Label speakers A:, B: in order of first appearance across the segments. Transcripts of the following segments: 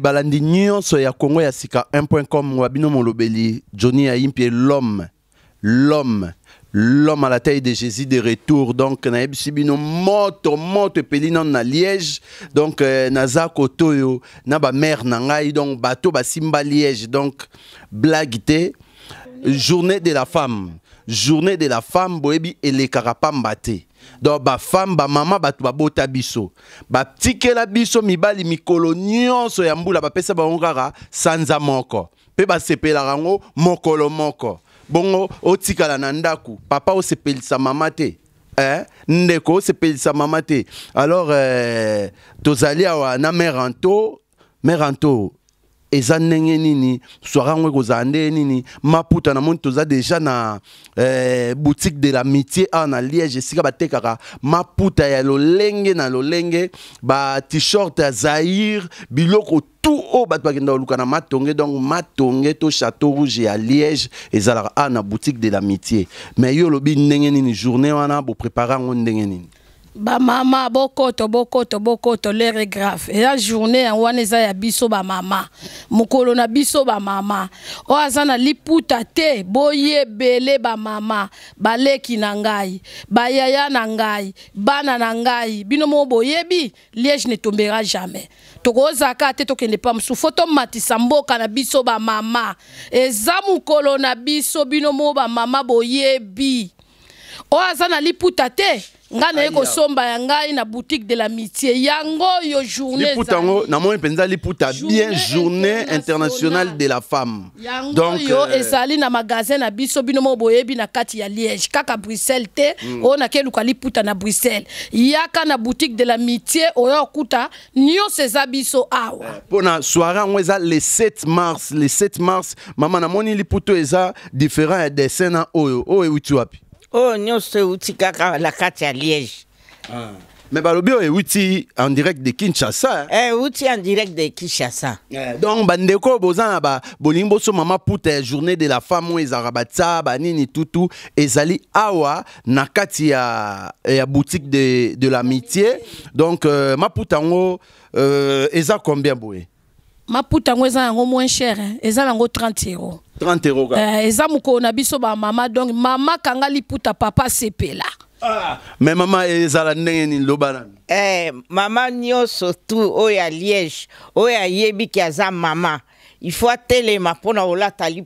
A: balandi nyonso ya Congo ya sika 1.com wa bino molobeli johnny ayimpi l'homme l'homme l'homme à la taille de Jésus de retour donc nayebisi bino moto moto epeli nano na liège donc euh, naza kotoyo na ba na ngai donc bato basimba liège donc blague te journée de la femme journée de la femme boyebi elekaka pamba te donc bafemme bamama bato babota biso batikela biso mibali mikolo nyonso ya mbula bapesa bango kaka sanza moko mpe basepelaka yango mokolo moko bongo otikala na ndako papa osepelisa mama te eh? ndeko osepelisa mama te alors eh, tozali awa na mere anto mere anto eza ndenge nini soara yango ekozala nini maputa namoni toza deja na eh, boutique de l'amitié awa na liège esika batekaka maputa ya lolenge na lolenge batishort ya zaïre biloko tu oyo bato bakenda koluka na matonge donc matonge to château rouge ya liège ezalaka awa na boutique de l'amitié mais yo olobi ndenge nini journée wana bo yango ndenge nini
B: bamama bokoto bokoto bokoto lere grave eza journée yango wana eza ya biso bamama mokolo na biso bamama oyo aza na liputa te boyebele bamama baleki na ngai bayaya na ngai bana na ngai bino moo boyebi liege ne tombera jamais tokozaka te tokende pamosu fo tomatisa mboka na biso bamama eza mokolo na biso bino moo bamama boyebi oyo aza na liputa te ngai naye kosomba ya ngai na boutique de l'amitié yango yo oyo journeliputa yango
A: namoni mpenza liputa bien journée internationale de la femme
B: yango yangoyo euh, ezali na magasin na biso bino mo boyebi na kati ya liège kaka bruxelles te ke mm. nakeluka liputa na bruxelles yaka na boutique de l'amitié oyo okuta nyo eza biso awa eh,
A: pona soirée yango eza le 7 mars le 7 mars mama na moni oyo eza différent ya dessin na oyo oyo euti wapi Oh de uti kaka la katia à liège ah. Mais le bio hein. eh, en direct de kinshasa Eh en direct de kinshasa donc bandeko boza bolimbo que bolingi bosoma journée de la femme banini ezali awa na ya, boutique de, l'amitié donc euh, ma maputa yango euh, combien
B: maputa yango en yango moins cher hein. eza nango 30 euros.
A: 30 euro euh,
B: eza mokolo na biso maman. donc mama kanga puta papa sepela.
A: Ah, mais mama ezala ndenge elle est
B: à eh,
C: mama nyonso ya liège, aliege ya ayebiki aza maman. il faut atelema mpona il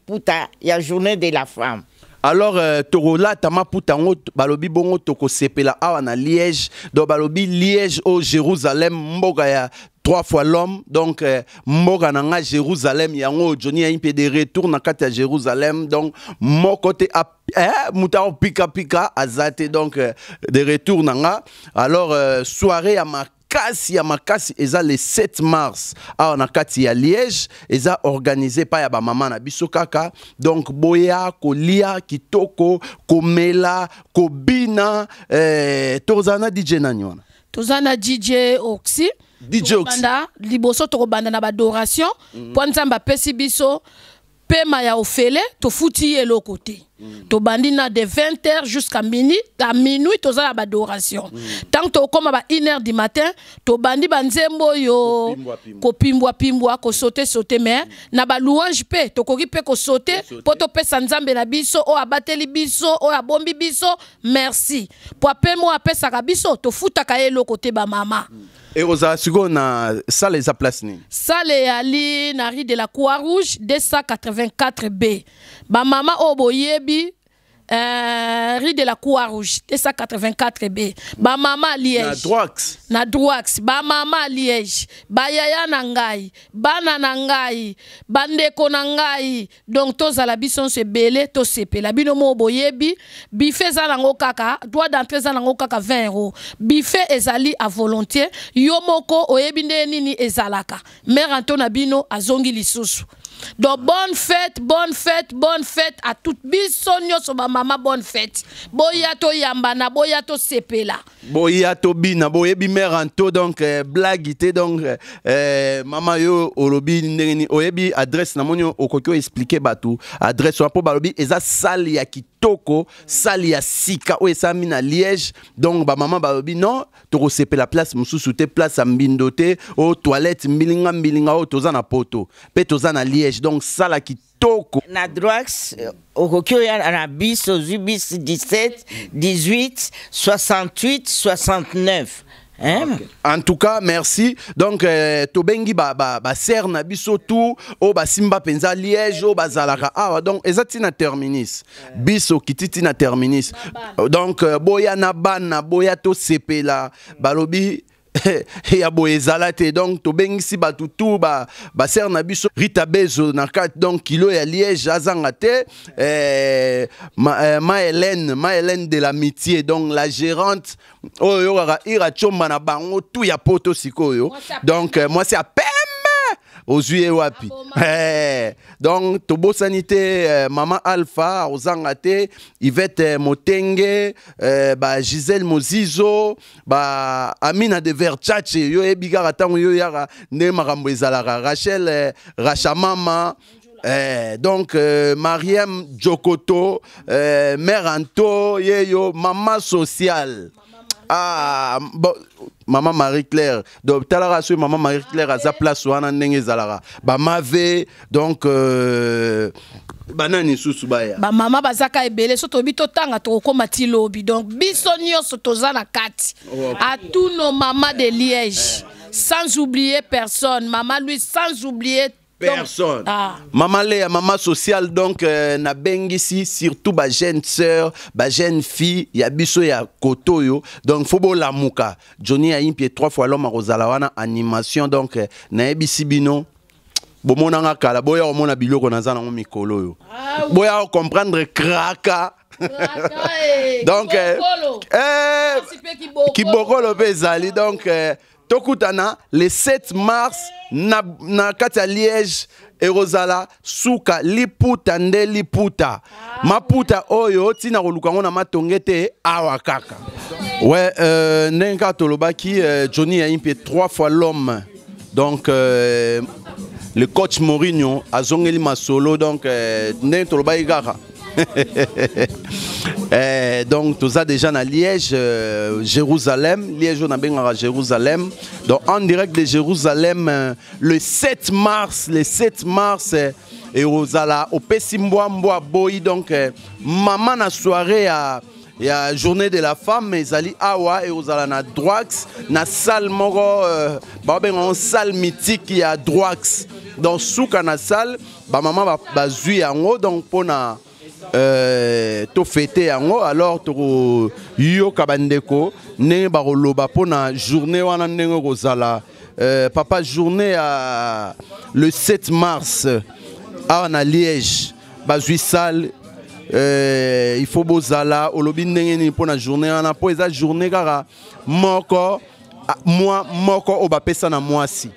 A: y ya journée de la femme alors euh, tokolata maputa yango balobi bongo sepela awa na liège Do balobi liège au jérusalem M'bogaya trois fois l'homme donc Jerusalem. jérusalem yango johnny a de retour na jérusalem donc a eh, pika pika pika azate donc euh, de retour na nga alors euh, soirée à makasi ya makasi eza le 7 mars à na kati ya liège eza organisé par ya maman na biso donc boya kolia kitoko komela kobina eh, Tozana tozana dj nani
B: wana dj oxy DJ Banda liboso to banda na adoration mm. po nzamba pesi biso pema ya ofele to futi eloko côté. Mm. to bandi na de 20h jusqu'à minuit à minuit to mm. ba adoration tant to koma ba 1h du matin to bandi banzembo yo ko pimbwa pimbwa ko sauter sauter mais na ba louange pe to koki pe ko sauter po to na biso o abateli biso o abombi biso merci po mo apesa ka biso to futa ka eloko ba mama
A: et aux sikoyo na sale a place nini
B: sale à na rue de la croix rouge 284 b est maman Oboyebi. Oh, euh, Ride de la Croix-Rouge, 84 b Ba mama Liège. Na Droax. Na Droax. Ba mama Liège. Ba yaya Nangai. nangai Bana bande ngai. Bandeko la tous à la bison se belé, to La Bino mo boyebi. Bife za nango kaka, droit d'entrée za nango kaka 20 euros. et ezali à volonté. Yomoko oyebinde nini ezalaka. Mère Antonabino azongi lisusu donc bonne fête bonne fête bonne fête à toute so ma maman bonne fête boya Boyato boya tosepela
A: bina, boye bi, mère anto donc euh, blague te donc euh, euh, mama yo olobi ni oebi oyebi adresse na monyo okoki expliquer bato adresse wana balobi eza sale ya kitoko sali ya sika oyo esalami na liège donc bamama balobi non tokosepela place mosusu te place ya mbindo te o oh, toilette mbilinga mbilinga oyo oh, toza na poto mpe toza na liège donc sala kitoko na drax euh, okoki oya na bis ozwi bis 17 18 68 69 Hein? En tout cas, merci. Donc, to euh, Tobengi, ba, ba, ba, Serna, tu, oh, ba, Simba, Penza, Liège, oh, ba, Ah, donc, Ezatina terminis. Biso, na terminis. Donc, euh, Boya, na Boya, mm. Balobi, ya boye ezala te donc tobengisi si tu ser na biso rita bezo na donc kilo ya liège azanga eh, eh, ma Hélène ma Hélène de l'amitié donc la gérante oh, y a ira chomba na bango tu ya poto sikoyo donc c'est à eh, aux Uéwapi. wapi eh, donc Tobo Sanité, euh, mama alpha ozangate yvette Yvette euh, motenge euh, Gisèle mozizo ba amina de verchache yo oyebi Yoé yo yaka rachel rachamama eh, donc Mariem Mariam Djokoto, euh, mère Anto, yeyo, maman sociale. Ah, bon, Maman marie claire donc talara so Maman marie claire sa place wana ndenge mave bamave donc euh, banani susu baya
B: mama bazaka ebele so toyebi totanga tokokóma ti lobi donc biso sotozana toza na à oh. tous nos mamans de liège sans oublier personne maman lui sans oublier
A: personne. Ah. Maman Léa, maman sociale, donc, na euh, na bengisi, surtout, ba jeune sœur, ba jeune fille, ya biso ya kotoyo. Donc, faut la mouka. Johnny a impie trois fois l'homme à Rosalawana, animation, donc, euh, na ebisi bino. bomonanga kala boya komona biloko naza nango mikolo ah, boya comprendre kraka donc kibokolo mpe ezali donc euh, le 7 mars na, na kati liège ekozala suka liputa nde liputa ah. maputa oyo ntina koluka na euh, euh, johnny a trois fois l'homme donc euh, le coach a azongeli masolo donc euh, ndenge Eh, donc tous ça déjà à Liège, euh, Jérusalem, Liège on a bien à Jérusalem. Donc en direct de Jérusalem euh, le 7 mars, le 7 mars euh, et aux ala au Mboa, Boi. donc maman na soirée à il journée de la femme mais zali awa et aux Drax, na Droax la salle moro bah ben on salle mythique il y a Droax dans souka salle bah maman va bah, jouer en haut, donc pour na euh, to fêter yango alors tokoyoka bandeko ne baroloba pona journée wana ndenge kozala euh, papa journée à le 7 mars à na liège bazwi sale euh, il faut bozala olobi ndenge pona journée wana journée kaka moko moi moko oyo bapesa na mwasi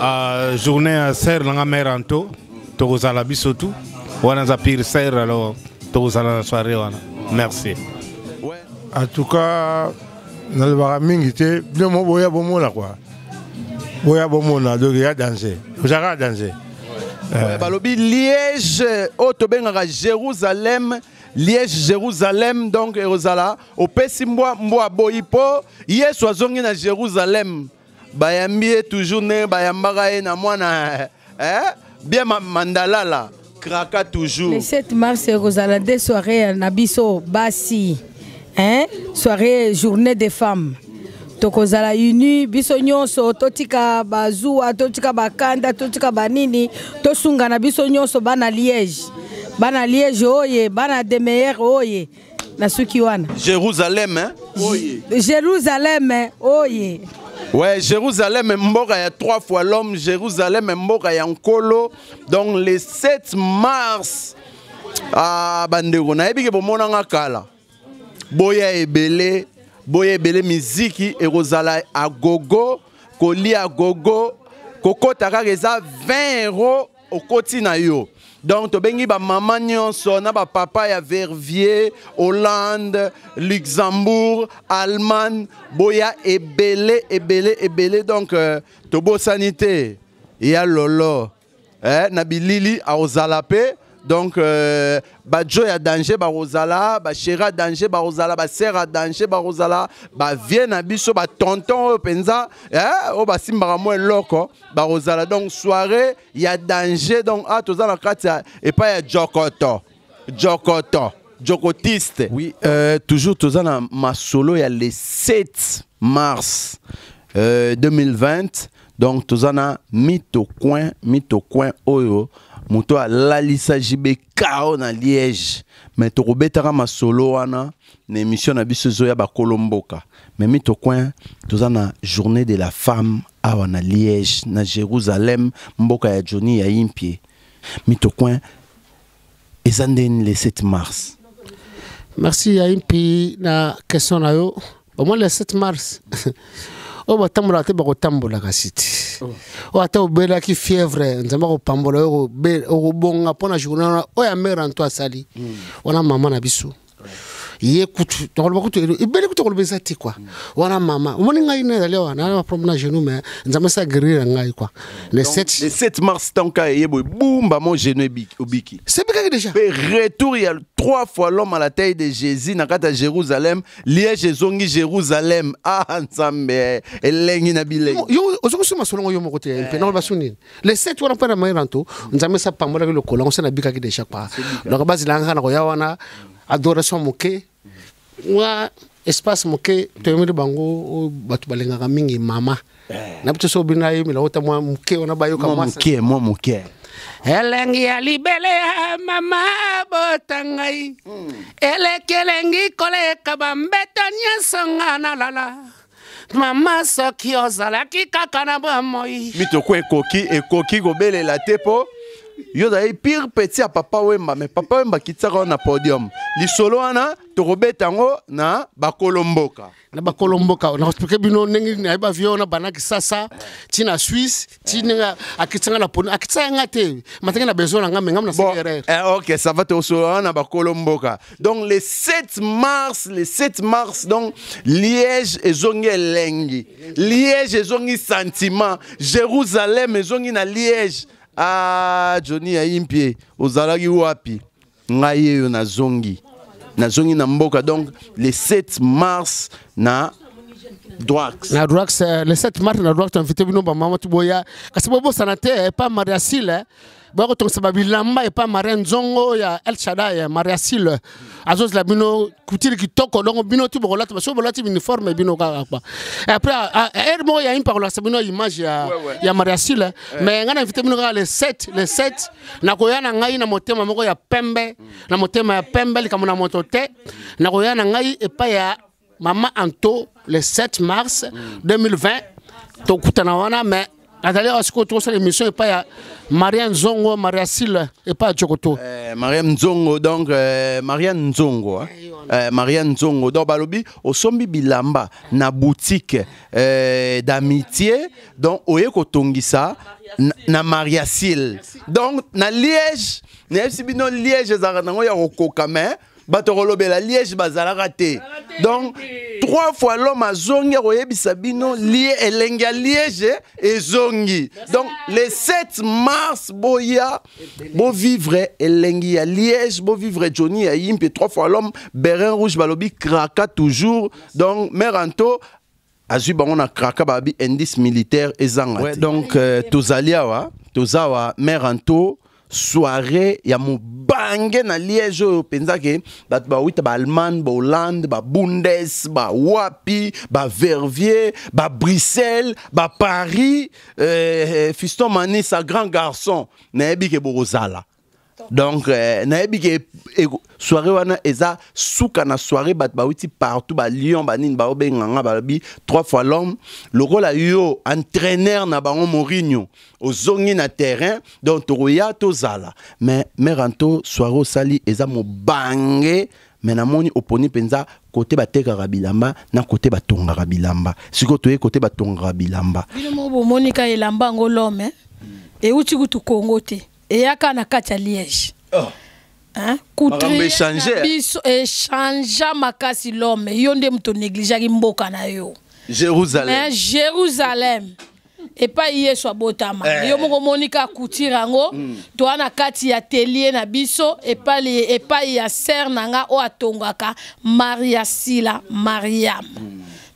D: ah, journée ya ser anto kozala biso tout wanaanza Pir Sair, lo tukuzana na soirée. wana. Merci.
A: En tout cas, nalobaka mingi te bino boya bomona kua boya bomona donc ya danger ozalaka danger eh, eh. balobi liège oyo tobengaka jérusalem liège jérusalem donc ekozala opesi mbwa mbwa boyi mpo yesu azongi na jérusalem bayambi ye toujours nde bayambaka ye na mwana eh? bien mandalala craqua toujours. Le 7
C: mars, Rosalinde, des soirées à Nabiso, Bassi. Hein? Soirée, journée des femmes. tokozala uni biso totika Bazua, totika bakanda totika banini tosungana biso nyonso bana liege bana liege oye bana demeyer oye na sukiwana.
A: jérusalem hein? hein? oye
C: jérusalem oye
A: Ouais, Jérusalem mort ya trois fois l'homme, Jérusalem est à un colo, Donc le 7 mars ah bandeko nayebi ke bomonanga kala. Boya Bélé, boya Bélé, miziki ekozala agogo, Koli agogo, kokota kaka eza 20 euros au na nayo donc tobengi bamama nyonso na y ya vervier hollande luxembourg allemagne boya ebele ebele ebele donc euh, sanité y ya lolo eh, na bilili akozala donc euh, y bah, a danger bah, Rosala basheri a danger bah, Rosala basere Sera danger ba Vienna na biso batonton oyo oh, mpenza eh? Hein, oh, Simba basimbaka mwa eloko Rosala donc y a danger donc ah, a ah, kati ya y ya jokoto jokoto jokotiste oui euh, toujours solo, il y a le 7 mars euh, 2020 donc mito coin mito coin, oyo oh, oh moto alalisa jibe kao na liège me tokobetaka masolo wana na émission na biso ezoya bakolo mboka me mitokwen toza na journée de la femme awa na liège na jérusalem mboka ya joni ya impie mitokwen eza ndeni le 7 mars
D: merci ya impi na question na yo au moins le 7 mars oyo batambolaka te bakotambolaka oh. siti oyo ata obelaki fievre nzambe akopambola okobonga mpona journée wana oyo amere anto asali hmm. wana mama na biso right. ye kutu togoloba kutu ibele ku togoloba eza ti kua mm. wana mama omoni ngai ne ezali awa naa baproblème na genou mais nzambe asi agririra ngai kua
A: le 7 mars ntanka eye boye bumba mo genou obiki sebikaki déjà mpe retour ya trois fois l'homme à la taille de jésus na kati ya jérusalem liège ezongi jérusalem a ah, nzambe elengi na bilengi ozokusima
D: solongo yo moko te mpe eh. nakoloba so nini le 7 wana mpe na mayira nto nzambe asi apambolaki lokolo yango se nabikaki déjà kua donc bazela nga na koya wana adoration moke wa espace moke toyemeli bango oyo bato balingaka mingi mama eh. na biso so obina ayemela ota mwa moke wana
A: bayoka mwasmoke mwa moke
D: elengi ya libele ya mama bota ngai hmm. eleki elengi koleka bambeto nyonso nga nalala mama soki ozalaki kaka na bomoi
A: mitoko ekoki ekoki kobelela te mpo yo ozali eh, pire peti ya papa wemba me papa wemba akitiaka wana na podium lisolo wana tokobeta yango na bakolomboka na
D: bakolomboka naexplike bino ndenge nayeba vie wana banaki sasa ti na swisse ti eh. ndenge akitisa nga na akitisa yanga te matenge na besoin na nga me ngam na cdr
A: eh, ok ça va tosolo wana na bakolomboka donc le 7 mars le 7 mars donc liège ezongi elengi liège ezongi sentiment jérusalem ezongi na liège ah Johnny impié ozalaki wapi na zongi na zongi na mboka donc le 7 mars na drox
D: Na drox euh, le 7 mars na drox tu invité ba mama tu boya. Kasi bobo sanate, pas mariasile. Hein bakotongisa babilamba epai marie nzongo ya el shadai maria sile la bino qui kitoko donc bino ti bokolati soki bolati uniforme bino kaka kua après y ah, a ah, ya impa c'est bino image ya, ya maria sile mais on na invite bino le 7 le 7 nakoya na ngai na motema moko ya pembe na motema ya pembe likambo na moto te nakoya na ngai epai ya mama anto le 7 mars 2020 mm. tokutana wana mais azali awa sikoyo émission ya maria nzongo maria sile et pas jokoto
A: Euh, maria nzongo donc Marianne maria nzongo Zongo, maria euh, nzongo euh, hein. euh, donc balobi sombi bilamba na boutique d'amitié donc oye kotongisa na, maria sile donc na liège na si bino liège ezalaka nango ya mais la liège bazalaka donc trois fois l'homme a akoyebisa bino Liège ya liège ezongi donc le 7 mars boya bovivre elengi ya liège vivre johnny ya yimpe trois fois l'homme berin rouge balobi kraka toujours donc meranto anto bango na kraka indice militaire ezangati ouais, donc euh, soirée ya bangé na liège oyo hollande ke bundes Bundes wapi WAPI, babundes Vervier, Bruxelles, Bruxelles paris euh, euh, fiston Mané, sa grand garçon nayebi ke bokozala donc eh, ke soirée wana eza suka na soirée bat bauti partout balion banini baobenganga bi trois fois l'homme lokola yo entraîneur na bango au zongi na terrain donc to tozala mais mare anto soirée osali eza mobange me namoni oponi côté ba teka rabilamba na côté ba tonga bilamba sikoyo toye kote batongaka bilamba
B: bino mo bomoni ka elamba yango lome eh? uchi kutu kongote eya kaka na kati ya liège oh. kutribiso echangea makasi lome yo nde moto negligeaki mboka na yo
A: jérusalem
B: jérusalem epai yesu abotama eh. yo moko omoni kaka couture yango mm. toa na kati ya telie na biso epai epai ya ser na nga oyo atongwaka maria sila mariam mm.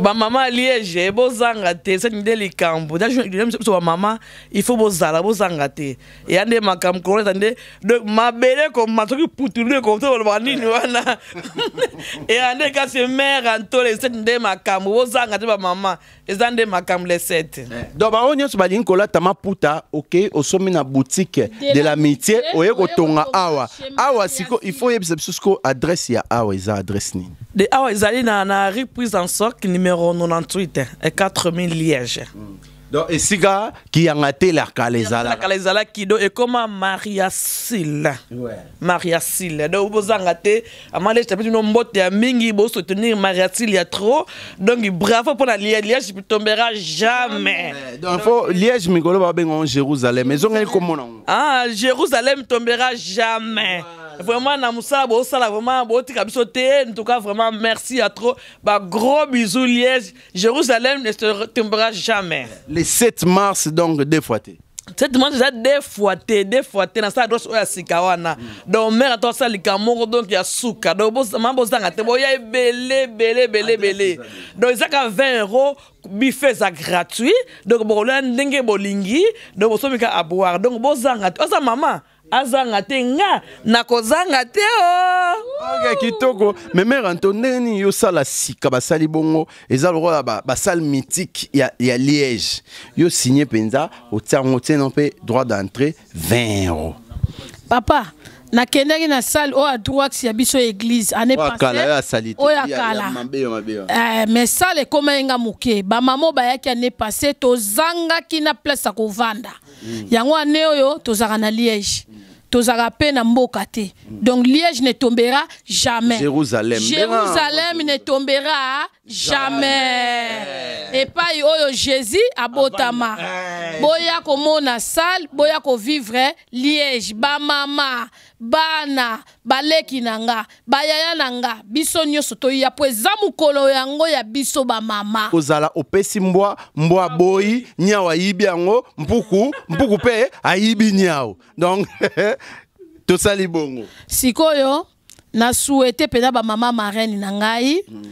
E: bamama Je bozanga te eza nde likambo biso Mama, ifo bozala bozanga te eya nde makambo koloneta nde faire. Elle soki putulu ekotobalobaka nini wana faire. Elle mare faire. bozanga te dit que nde le 7
A: donc ba nyonso balingi kolata puta ok sommet la boutique de l'amitié faire. tonga, awa awa siko ifo faire. adresse ya awa adresse ni
E: de awa ah ezali na, na reprise en soc numéro 98 4000 liège
A: donc esika kiyanga la lezalaka
E: La do qui maria sil ouais. maria sil donc bozanga te ama liège une mbote ya mingi soutenir maria y ya trop donc bravo la liège tombera jamais
A: donc faut liège ben en jérusalem Mais comment komonango
E: ah jérusalem tombera jamais ouais vraiment na vraiment beaucoup biso te en tout cas vraiment merci à trop gros bisous liège jérusalem ne se retombera jamais
A: le 7 mars donc deux fois te
E: 7 mars eza deux fois te deux fois te dans ça oyo ya sika wana donc toi ça asalika moko donc ya souka donc ma bozanga te boya e belé belé belé belé donc ezaka 20 euros buffet eza gratuit donc bokolia ndenge bolingi donc bosomika à boire donc bozanga te ça maman azanga te nga kozanga te oh!
A: ok kitoko me mere yo sala sika basali bongo eza lokola basale mythique ya, ya liège yo signe penza otia yango tiena mpe droit d'entrée 20 euros papa
B: nakendaki na salle oyo adroite ya biso église année akala
A: eh,
B: mais salle ekómai nga moke bamama bayaki ane passé tozangaki na place ya kovanda mm. yango ane oyo tozalaka na liège mm. tozala na donc liège ne tombera jamais jérusalem, ne tombera jamais Et pas oyo jésus abotama boya komona sal, boya vivre liège mama. bana baleki nanga. bayaya nanga, biso nyoso toya ya eza yango ya biso bamama
A: kozala opesi mbwa mbwa boyi, nyawa ayibi yango mpuku mpuku pe, ayibi nyao. donc eh, bongo
B: sikoyo nasuete souhaité bamama marraine mm.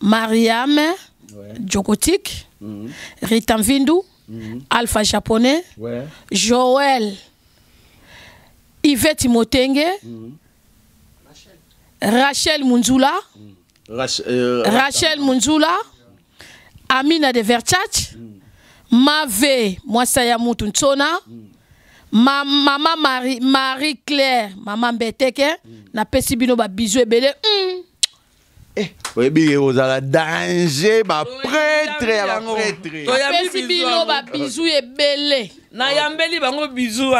B: mariam ouais. jokotik mm. rita mm. alpha japonais Joël, Yvette motenge mm. rachel munzula
A: euh, rachel
B: munzula amina de mave mwasa ya ma marie, marie claire maman Beteke, mm. pesi bino bisou ebele mm.
A: eh, danger prêtre. Na pesi bino bisou,
E: ebele yambeli bango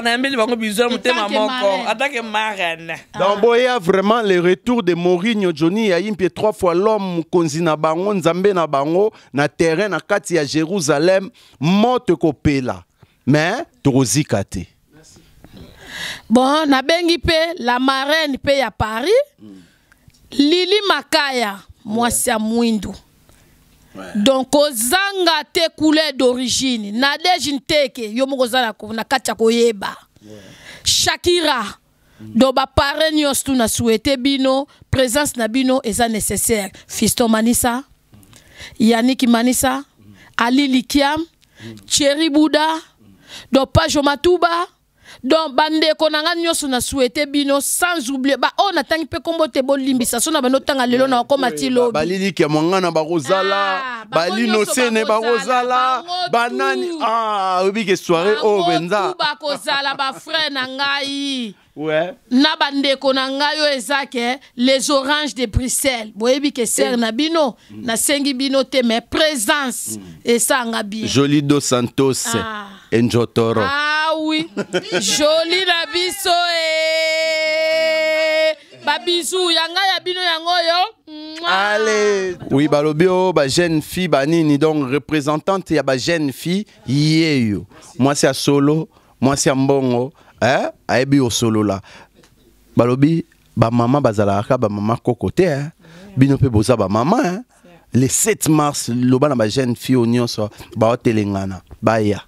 E: Na yambeli bango bisou moko ah.
A: donc vraiment le retour de Mourinho johnny a a trois fois l'homme konzi na bango nzambe na bango na terrain na kati ya jérusalem morte ekopela Mais, trop
B: bon bengi pe la marraine pe ya paris lili makaya moi c'est à donc te couleur d'origine na nteke yo na shakira Donc pare bapare tu souhaité bino présence na bino ça nécessaire fisto manisa Yannick manisa ali likiam Cheribuda, donc bande na nga bino sans oublier baoyo oh, natangi mpe nkombo te bolimbisa na lelo na
A: soire
B: ba na ngai Ouais. na na les oranges de bruxelles boyebi ke ser eh. na bino mm. nasengi bino te mais présence mm. Jolido
A: joli dos santos ah. enjotoro
B: ah oui joli la biso eh. yanga ya bino yango yo
A: Allez. oui Balobio, oh, bah jeune fille banini donc représentante ya jeune fille yeyo. yo c'est à solo moi c'est à mbongo eh? solo là. balobi maman bazalaka kaka bah maman te hein. bino pe boza maman, hein? le 7 mars loba na bajeune fille oyo nyonso Bye ya.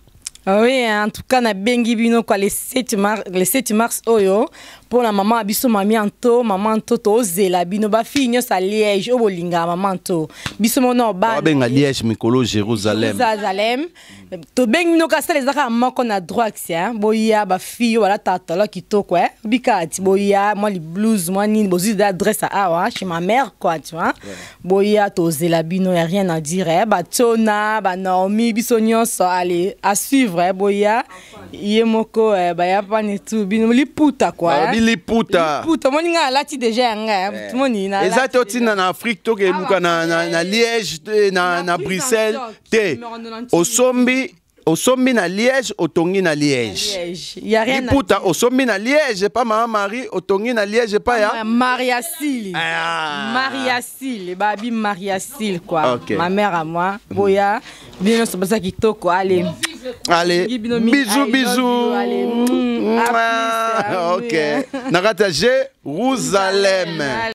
C: Ah oui, hein, en tout cas, on a bien le 7 mars, le 7 mars, yo mpona mama biso mami anto mama nto tozela bino bafille nyonso ya liège oyo bolingaka mama nto
A: biso mona obanabenga liège mikolo jérusalemjerusalem
C: tobengi bino kasala eza kaka moko na droit hein. boya bafio oyo tata talo kitoko e boya mwa liblouse mwa nini bozwi de adresse awa hein, chez ma mère quoi tu vois boya tozela bino ya rien à dire bationa banaomi biso nyonso ale à suivre boya ye moko eh, baya pane tu bino liputa kua
A: liputa liputa
C: moi je lati déjà ngai moni Exact,
A: en afrique tokemuka ah, na, na, na liège na, na bruxelles te au osombi na liège otongi na liège Au osombi na liège pas ma mari otongi na liège Pas ya mariasile ah, Maria ah.
C: mariasile babi Maria kua quoi. ma mère à moi boya bino ça qui toque, allez. Allez,
A: bisous, bisous. Allez, ok. Jérusalem.